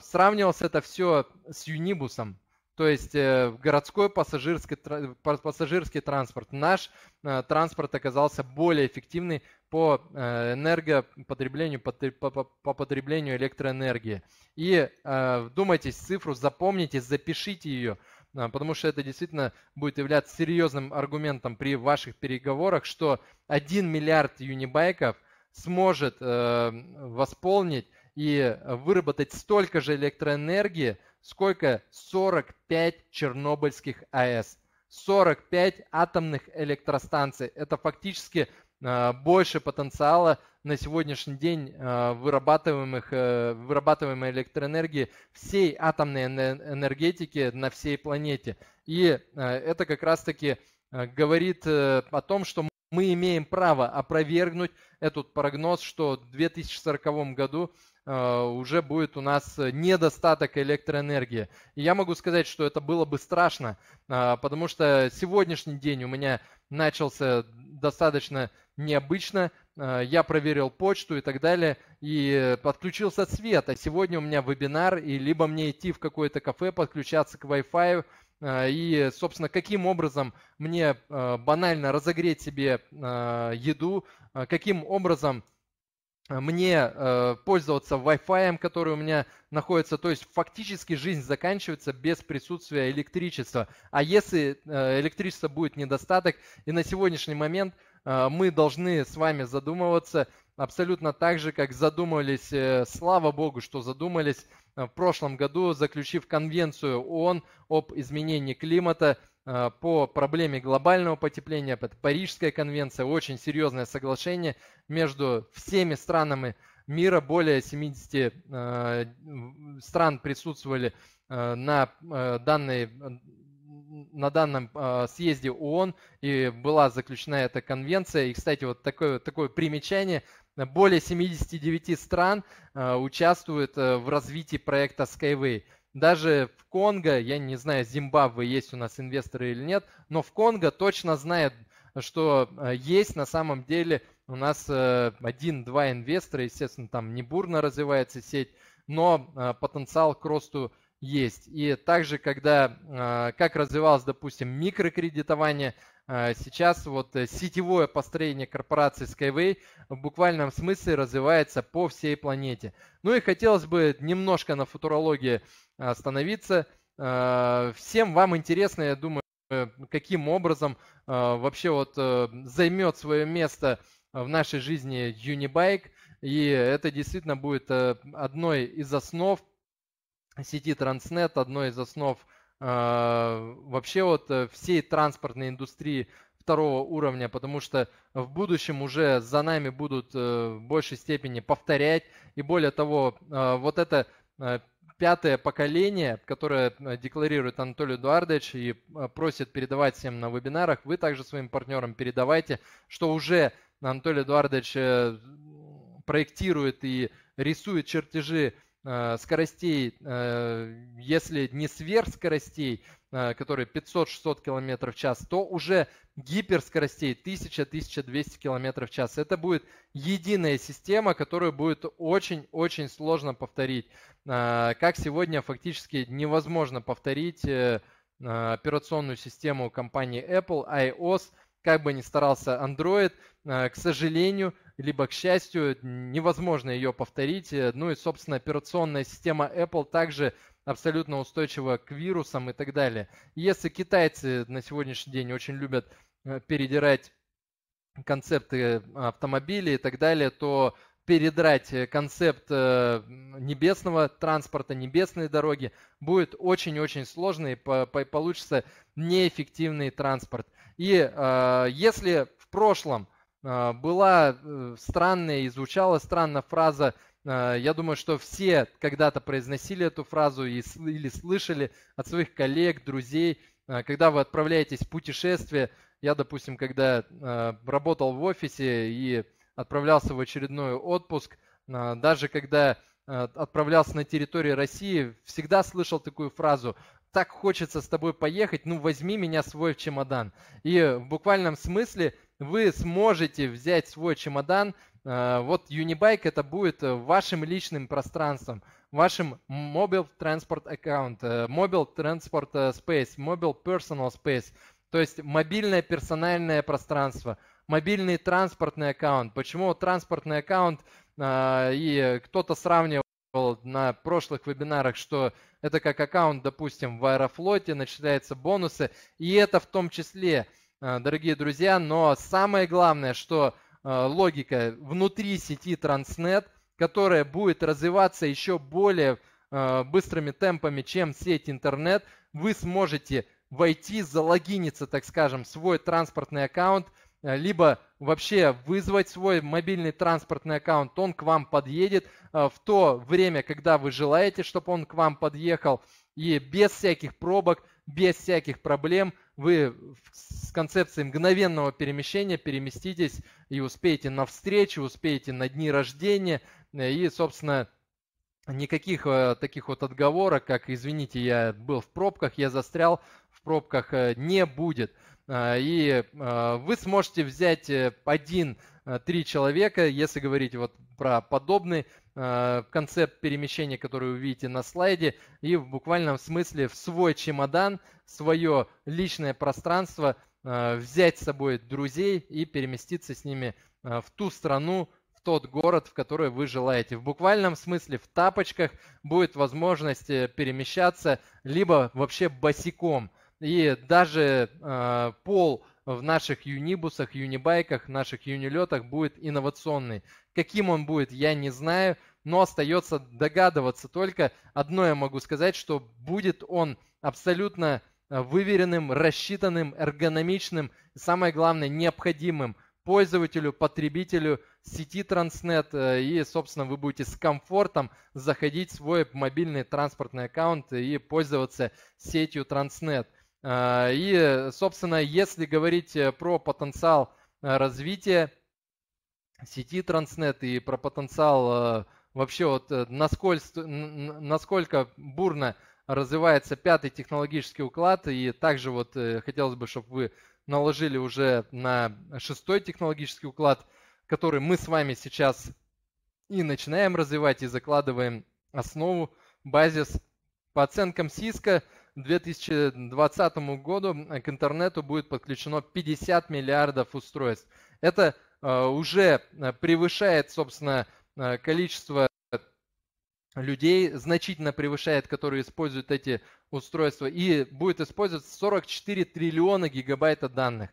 сравнивалось это все с юнибусом, то есть э, городской пассажирский, э, пассажирский транспорт. Наш э, транспорт оказался более эффективный по энергопотреблению, по, по, по потреблению электроэнергии. И вдумайтесь цифру, запомните, запишите ее, потому что это действительно будет являться серьезным аргументом при ваших переговорах, что 1 миллиард юнибайков сможет восполнить и выработать столько же электроэнергии, сколько? 45 чернобыльских АЭС. 45 атомных электростанций. Это фактически э, больше потенциала на сегодняшний день э, вырабатываемых, э, вырабатываемой электроэнергии всей атомной энергетики на всей планете. И это как раз-таки говорит о том, что мы имеем право опровергнуть этот прогноз, что в 2040 году э, уже будет у нас недостаток электроэнергии. И я могу сказать, что это было бы страшно, э, потому что сегодняшний день у меня начался достаточно необычно. Э, я проверил почту и так далее, и подключился свет. А сегодня у меня вебинар, и либо мне идти в какое-то кафе, подключаться к Wi-Fi, Э, и, собственно, каким образом мне э, банально разогреть себе э, еду, каким образом мне пользоваться Wi-Fi, который у меня находится. То есть фактически жизнь заканчивается без присутствия электричества. А если э, электричества будет недостаток, и на сегодняшний момент мы должны с вами задумываться абсолютно так же, как задумались, слава богу, что задумались Э, в прошлом году, заключив конвенцию ООН об изменении климата э, по проблеме глобального потепления, это Парижская конвенция, очень серьезное соглашение между всеми странами мира, более 70 э, стран присутствовали на данной на данном съезде ООН и была заключена эта конвенция. И, кстати, вот такое, такое примечание. Более 79 стран э, участвуют э, в развитии проекта Skyway. Даже в Конго, я не знаю, Зимбабве есть у нас инвесторы или нет, но в Конго точно знает, что э, есть на самом деле у нас один-два инвестора, естественно, там не бурно развивается сеть, но потенциал к росту есть. И также, когда, как развивалось, допустим, микрокредитование, а, сейчас вот э, сетевое построение корпорации Skyway в буквальном смысле развивается по всей планете. Ну и хотелось бы немножко на футурологии остановиться. А, всем вам интересно, я думаю, каким образом а, вообще вот э, займет свое место в нашей жизни Unibike. И это действительно будет э, одной из основ сети Transnet, одной из основ а, вообще вот э, всей транспортной индустрии второго уровня, потому что в будущем уже за нами будут э, в большей степени повторять. И более того, а, вот это э, пятое поколение, которое декларирует Анатолий Эдуардович и просит передавать всем на вебинарах, вы также своим партнерам передавайте, что уже Анатолий Эдуардович проектирует и рисует чертежи Э, скоростей, э, если не сверхскоростей, э, которые 500-600 км в час, то уже гиперскоростей 1000-1200 км в час. Это будет единая система, которую будет очень-очень сложно повторить. Как сегодня фактически невозможно повторить операционную систему компании Apple, iOS, как бы ни старался Android, к сожалению, либо, к счастью, невозможно ее повторить. Э, ну и, собственно, операционная система Apple также абсолютно устойчива к вирусам и так далее. Если китайцы на сегодняшний день очень любят э, передирать концепты автомобилей и так далее, то передрать э, концепт небесного транспорта, небесной дороги будет очень-очень сложно и получится неэффективный транспорт. И если в прошлом а, была э, странная, изучала странно фраза а, я думаю, что все когда-то произносили эту фразу или слышали от своих коллег, друзей. А, когда вы отправляетесь в путешествие, я, допустим, когда работал в офисе и отправлялся в очередной отпуск, даже когда отправлялся на территорию России, всегда слышал такую фразу «Так хочется с тобой поехать, ну возьми меня свой чемодан». И в буквальном смысле – вы сможете взять свой чемодан. Э, вот Unibike это будет э, вашим личным пространством, вашим mobile transport аккаунт, э, mobile transport space, mobile personal space, то есть мобильное персональное пространство, мобильный транспортный аккаунт. Почему транспортный аккаунт и кто-то сравнивал на прошлых вебинарах, что это как аккаунт, допустим, в Аэрофлоте, начисляются бонусы, и это в том числе – Э, дорогие друзья. Но самое главное, что э, логика внутри сети Transnet, которая будет развиваться еще более э, быстрыми темпами, чем сеть интернет, вы сможете войти, залогиниться, так скажем, свой транспортный аккаунт, либо вообще вызвать свой мобильный транспортный аккаунт, он к вам подъедет в то время, когда вы желаете, чтобы он к вам подъехал, и без всяких пробок, без всяких проблем – вы с концепцией мгновенного перемещения переместитесь и успеете на встречу, успеете на дни рождения э, и, собственно, никаких э, таких вот отговорок, как «извините, я был в пробках, я застрял», в пробках э, не будет. И вы сможете взять один-три человека, если говорить вот про подобный Э, концепт перемещения, который вы видите на слайде, и в буквальном смысле в свой чемодан, в свое личное пространство э, взять с собой друзей и переместиться с ними э, в ту страну, в тот город, в который вы желаете. В буквальном смысле в тапочках будет возможность перемещаться либо вообще босиком. И даже пол в наших юнибусах, юнибайках, наших юнилетах будет инновационный. Каким он будет, я не знаю, но остается догадываться только. Одно я могу сказать, что будет он абсолютно э, выверенным, рассчитанным, эргономичным, и самое главное, необходимым пользователю, потребителю сети Transnet э, И, собственно, вы будете с комфортом заходить в свой мобильный транспортный аккаунт и пользоваться сетью Transnet э, И, собственно, если говорить про потенциал развития сети Транснет и про потенциал э, вообще вот э, насколько, насколько бурно развивается пятый технологический уклад. И также вот э, хотелось бы, чтобы вы наложили уже на шестой технологический уклад, который мы с вами сейчас и начинаем развивать, и закладываем основу, базис. По оценкам Cisco, 2020 году к интернету будет подключено 50 миллиардов устройств. Это а, уже а, превышает, собственно, а, количество людей, значительно превышает, которые используют эти устройства, и будет использоваться 44 триллиона гигабайта данных.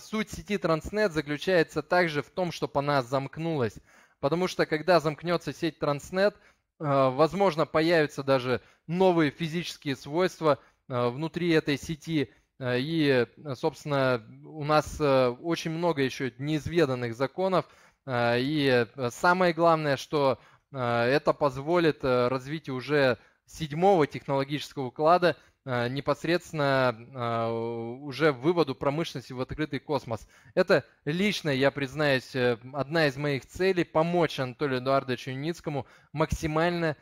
Суть сети Transnet заключается также в том, чтобы она замкнулась. Потому что когда замкнется сеть Transnet, возможно, появятся даже новые физические свойства внутри этой сети – Э, и, э, собственно, у нас э, очень много еще неизведанных законов. И самое главное, что это позволит развитию уже седьмого технологического уклада непосредственно уже выводу промышленности в открытый космос. Это лично, я признаюсь, одна из моих целей – помочь Анатолию Эдуардовичу Юницкому максимально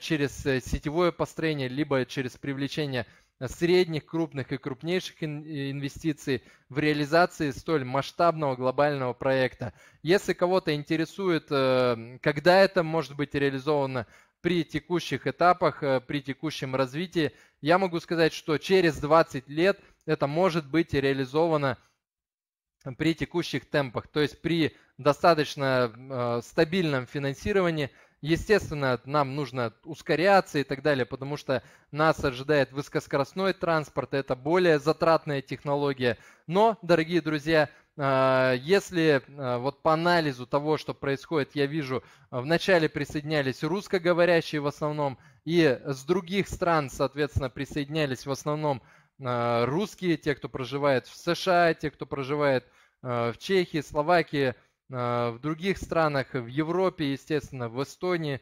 через сетевое построение, либо через привлечение средних, крупных и крупнейших э, инвестиций в реализации столь масштабного глобального проекта. Если кого-то интересует, э, когда это может быть реализовано при текущих этапах, э, при текущем развитии, я могу сказать, что через 20 лет это может быть реализовано при текущих темпах, то есть при достаточно стабильном финансировании – Естественно, нам нужно ускоряться и так далее, потому что нас ожидает высокоскоростной транспорт, это более затратная технология. Но, дорогие друзья, а, если а, вот по анализу того, что происходит, я вижу, вначале присоединялись русскоговорящие в основном, и с других стран, соответственно, присоединялись в основном а, русские, те, кто проживает в США, те, кто проживает в Чехии, Словакии, а, в других странах, в Европе, естественно, в Эстонии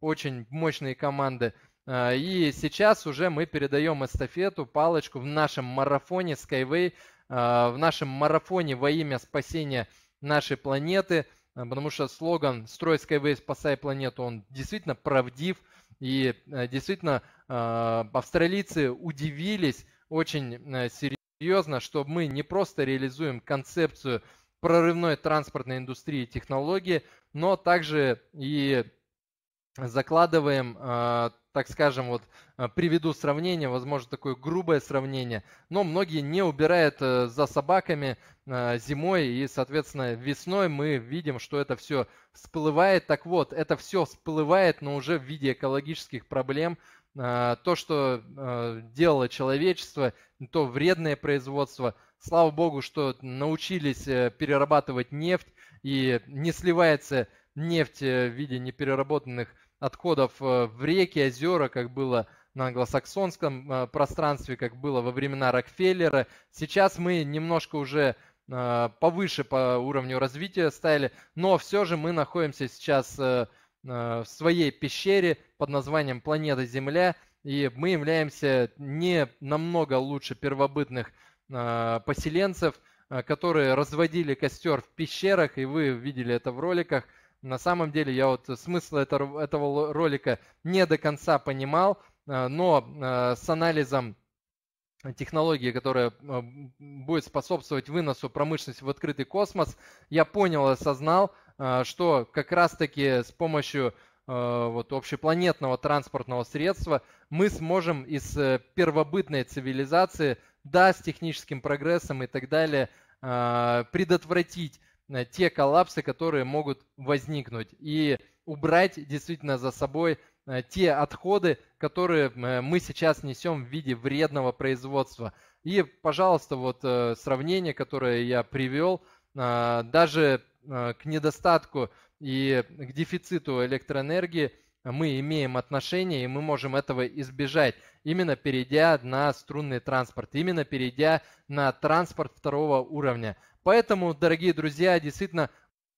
очень мощные команды. А, и сейчас уже мы передаем эстафету, палочку в нашем марафоне Skyway, а, в нашем марафоне во имя спасения нашей планеты, потому что слоган «Строй Skyway, спасай планету», он действительно правдив. И действительно австралийцы удивились очень серьезно, что мы не просто реализуем концепцию – прорывной транспортной индустрии и технологии, но также и закладываем, э, так скажем, вот э, приведу сравнение, возможно, такое грубое сравнение, но многие не убирают э, за собаками зимой и, соответственно, весной мы видим, что это все всплывает. Так вот, это все всплывает, но уже в виде экологических проблем, то, что делало человечество, то вредное производство – Слава богу, что научились э, перерабатывать нефть и не сливается нефть э, в виде непереработанных отходов э, в реки, озера, как было на англосаксонском пространстве, как было во времена Рокфеллера. Сейчас мы немножко уже повыше по уровню развития стали, но все же мы находимся сейчас в своей пещере под названием «Планета Земля», и мы являемся не намного лучше первобытных а, поселенцев, а, которые разводили костер в пещерах, и вы видели это в роликах. На самом деле я вот смысл этого, ролика не до конца понимал, а, но с анализом технологии, которая будет способствовать выносу промышленности в открытый космос, я понял и осознал, что как раз-таки с помощью вот, общепланетного транспортного средства мы сможем из э, первобытной цивилизации – да, с техническим прогрессом и так далее, а, предотвратить э, те коллапсы, которые могут возникнуть, и убрать действительно за собой э, те отходы, которые э, мы сейчас несем в виде вредного производства. И, пожалуйста, вот сравнение, которое я привел, а, даже к недостатку и к дефициту электроэнергии – мы имеем отношение, и мы можем этого избежать, именно перейдя на струнный транспорт, именно перейдя на транспорт второго уровня. Поэтому, дорогие друзья, действительно,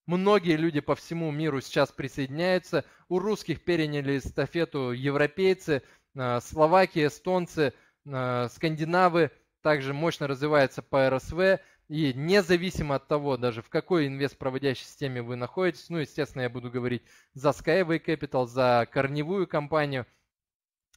многие люди по всему миру сейчас присоединяются. У русских переняли эстафету европейцы, э, словаки, эстонцы, э, скандинавы. Также мощно развивается по РСВ. И независимо от того, даже в какой инвест-проводящей системе вы находитесь, ну, естественно, я буду говорить за Skyway Capital, за корневую компанию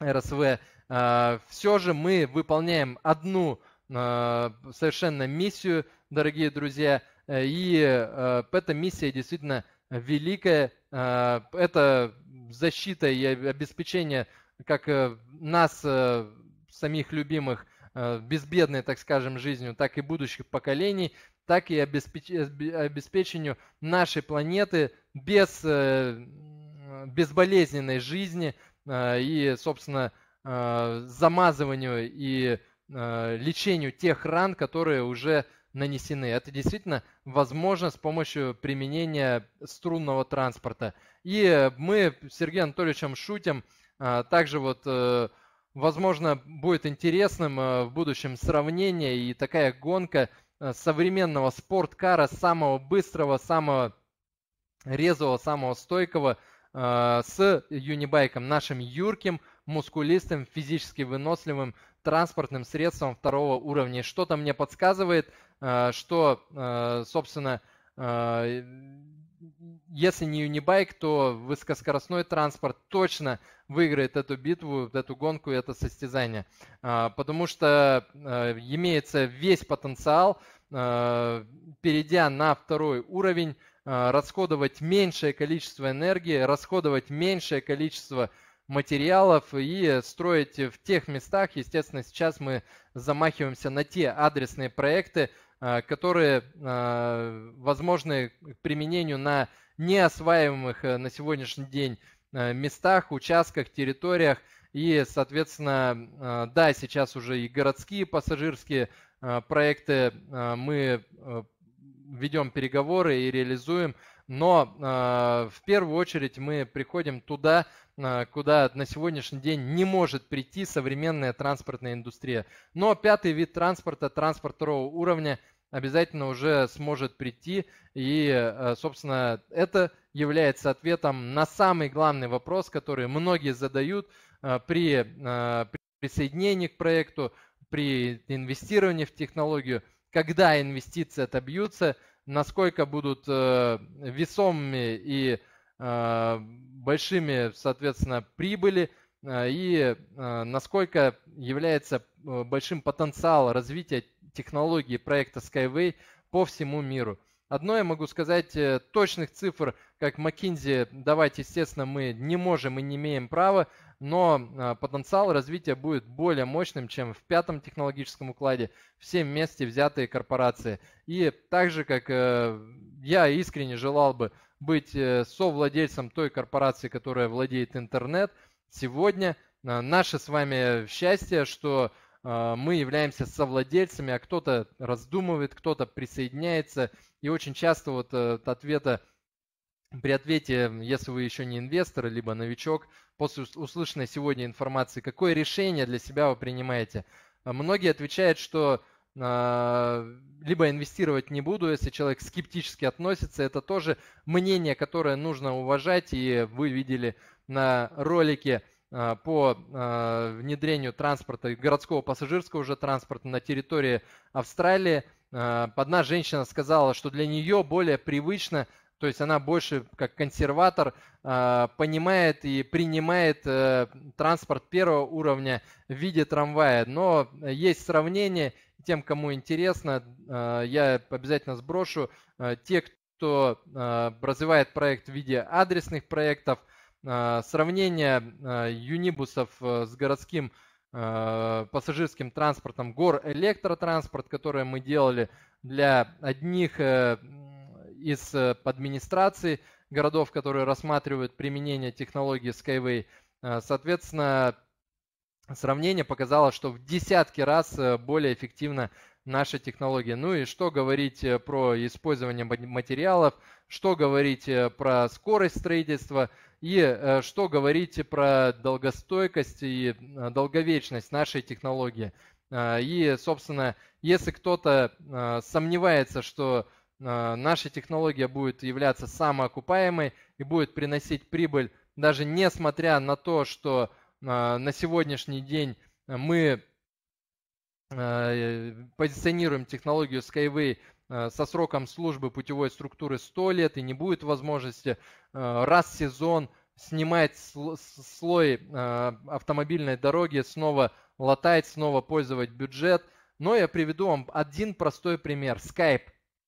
RSV, э, все же мы выполняем одну э, совершенно миссию, дорогие друзья, э, и э, эта миссия действительно великая. Э, это защита и обеспечение как э, нас, э, самих любимых, Э, безбедной, так скажем, жизнью, так и будущих поколений, так и обеспечению нашей планеты без э, безболезненной жизни э, и, собственно, замазыванию и лечению тех ран, которые уже нанесены. Это действительно возможно с помощью применения струнного транспорта. И мы с Сергеем Анатольевичем шутим, также вот Возможно, будет интересным э, в будущем сравнение и такая гонка э, современного спорткара самого быстрого, самого резвого, самого стойкого э, с юнибайком, нашим юрким, мускулистым, физически выносливым транспортным средством второго уровня. Что-то мне подсказывает, что, собственно, если не юнибайк, то высокоскоростной транспорт точно выиграет эту битву, эту гонку, это состязание. А, потому что а, имеется весь потенциал, а, перейдя на второй уровень, расходовать меньшее количество энергии, расходовать меньшее количество материалов и строить в тех местах. Естественно, сейчас мы замахиваемся на те адресные проекты, а, которые а, возможны к применению на неосваиваемых э, на сегодняшний день э, местах, участках, территориях. И, соответственно, а, да, сейчас уже и городские пассажирские проекты мы э, ведем переговоры и реализуем но а, в первую очередь мы приходим туда, а, куда на сегодняшний день не может прийти современная транспортная индустрия. Но пятый вид транспорта, транспорт второго уровня, обязательно уже сможет прийти. И, а, собственно, это является ответом на самый главный вопрос, который многие задают при присоединении к проекту, при инвестировании в технологию, когда инвестиции отобьются – насколько будут э, весомыми и э, большими, соответственно, прибыли, э, и э, насколько является э, большим потенциал развития технологии проекта Skyway по всему миру. Одно я могу сказать, точных цифр, как McKinsey, давать, естественно, мы не можем и не имеем права, но а, потенциал развития будет более мощным, чем в пятом технологическом укладе, все вместе взятые корпорации. И так же, как э, я искренне желал бы быть э, совладельцем той корпорации, которая владеет интернет, сегодня а, наше с вами счастье, что а, мы являемся совладельцами, а кто-то раздумывает, кто-то присоединяется. И очень часто вот э, от ответа при ответе, если вы еще не инвестор, либо новичок, после услышанной сегодня информации, какое решение для себя вы принимаете? А многие отвечают, что а, либо инвестировать не буду, если человек скептически относится. Это тоже мнение, которое нужно уважать. И вы видели на ролике а, по внедрению транспорта, городского пассажирского уже транспорта на территории Австралии. Одна женщина сказала, что для нее более привычно то есть она больше как консерватор а, понимает и принимает э, транспорт первого уровня в виде трамвая. Но есть сравнение, тем, кому интересно, а, я обязательно сброшу. А, те, кто развивает проект в виде адресных проектов, сравнение юнибусов э, с городским пассажирским транспортом, гор электротранспорт, который мы делали для одних э, из э, администрации городов, которые рассматривают применение технологии Skyway. Э, соответственно, сравнение показало, что в десятки раз э, более эффективна наша технология. Ну и что говорить про использование материалов, что говорить про скорость строительства и что говорить про долгостойкость и долговечность нашей технологии. И, собственно, если кто-то сомневается, что Э, наша технология будет являться самоокупаемой и будет приносить прибыль, даже несмотря на то, что э, на сегодняшний день мы э, позиционируем технологию Skyway со сроком службы путевой структуры 100 лет и не будет возможности раз в сезон снимать слой автомобильной дороги, снова латать, снова пользовать бюджет. Но я приведу вам один простой пример. Skype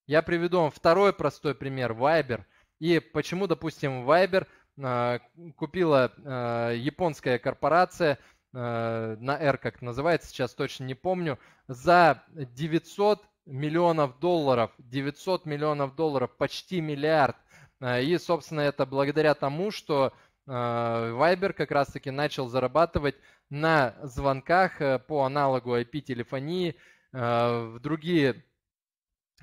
я приведу вам второй простой пример, Viber. И почему, допустим, Viber а, купила а, японская корпорация, а, на R как называется, сейчас точно не помню, за 900 миллионов долларов, 900 миллионов долларов, почти миллиард. И, собственно, это благодаря тому, что Viber как раз-таки начал зарабатывать на звонках э, по аналогу IP-телефонии э, в другие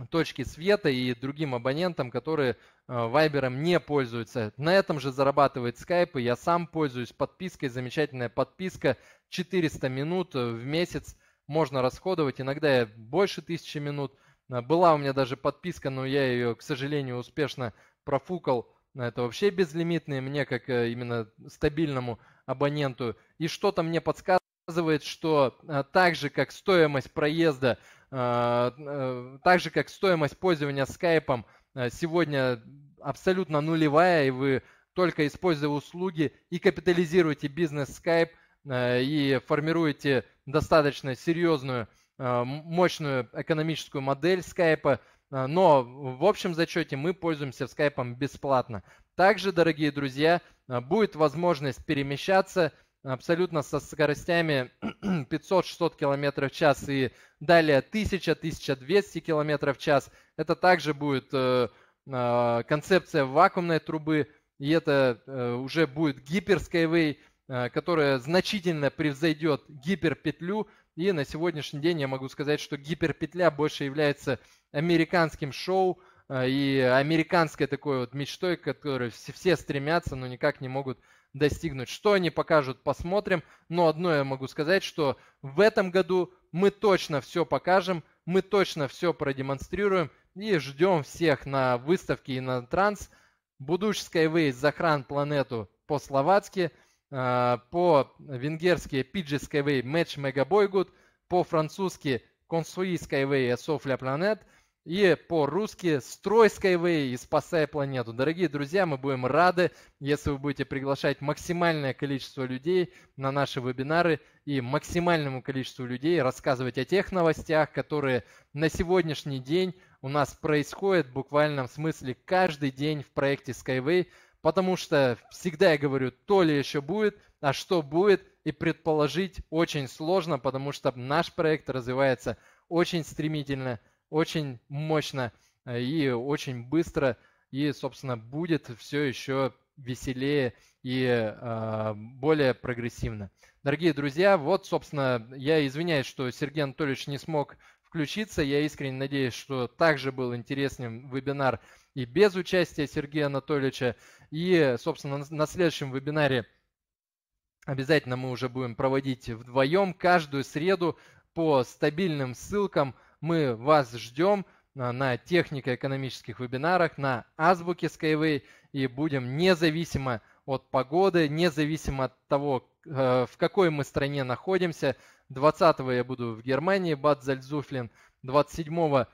точки света и другим абонентам, которые э, Вайбером не пользуются. На этом же зарабатывает скайп и я сам пользуюсь подпиской, замечательная подписка, 400 минут э, в месяц можно расходовать, иногда я больше 1000 минут. Э, была у меня даже подписка, но я ее, к сожалению, успешно профукал. Это вообще безлимитные мне, как именно стабильному абоненту. И что-то мне подсказывает, что так же, как стоимость проезда – а, э, так же, как стоимость пользования скайпом э, сегодня абсолютно нулевая, и вы только используя услуги и капитализируете бизнес Skype э, и формируете достаточно серьезную, мощную экономическую модель Skype. Но в общем зачете мы пользуемся скайпом бесплатно. Также, дорогие друзья, будет возможность перемещаться – абсолютно со скоростями 500-600 км в час и далее 1000-1200 км в час. Это также будет э, э, концепция вакуумной трубы, и это э, уже будет гиперскайвей, э, которая значительно превзойдет гиперпетлю. И на сегодняшний день я могу сказать, что гиперпетля больше является американским шоу, и американской такой вот мечтой, к которой все стремятся, но никак не могут э, достигнуть. Что они покажут, посмотрим. Но одно я могу сказать, что в этом году мы точно все покажем, мы точно все продемонстрируем и ждем всех на выставке и на транс. Будуч Skyway захран планету по-словацки, а, по-венгерски Pidge Skyway Match Megabojgut, по-французски Консуи Skyway Софля Планет – и по-русски «Строй Skyway и спасай планету». Дорогие друзья, мы будем рады, если вы будете приглашать максимальное количество людей на наши вебинары и максимальному количеству людей рассказывать о тех новостях, которые на сегодняшний день у нас происходят в буквальном смысле каждый день в проекте Skyway, потому что всегда я говорю, то ли еще будет, а что будет, и предположить очень сложно, потому что наш проект развивается очень стремительно – очень мощно э, и очень быстро, и, собственно, будет все еще веселее и э, более прогрессивно. Дорогие друзья, вот, собственно, я извиняюсь, что Сергей Анатольевич не смог включиться. Я искренне надеюсь, что также был интересным вебинар и без участия Сергея Анатольевича. И, собственно, на следующем вебинаре обязательно мы уже будем проводить вдвоем каждую среду по стабильным ссылкам – мы вас ждем а, на технико-экономических вебинарах, на азбуке Skyway и будем независимо от погоды, независимо от того, э, в какой мы стране находимся. 20 го я буду в Германии, Бад Зальзуфлин. 27 го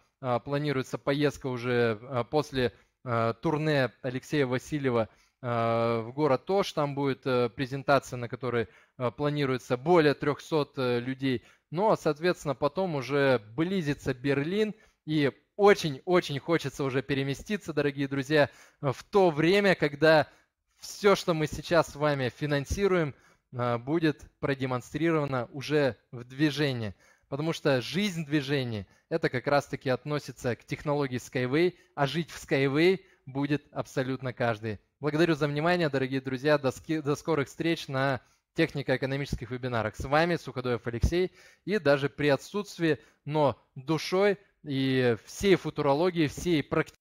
планируется поездка уже а, после а, турне Алексея Васильева в город Тош. Там будет э, презентация, на которой планируется более 300 э, людей ну а, соответственно, потом уже близится Берлин, и очень-очень хочется уже переместиться, дорогие друзья, в то время, когда все, что мы сейчас с вами финансируем, а, будет продемонстрировано уже в движении. Потому что жизнь движения – это как раз-таки относится к технологии Skyway, а жить в Skyway будет абсолютно каждый. Благодарю за внимание, дорогие друзья. До, ски... до скорых встреч на техника экономических вебинарах. С вами Суходоев Алексей. И даже при отсутствии, но душой и всей футурологии, всей практики,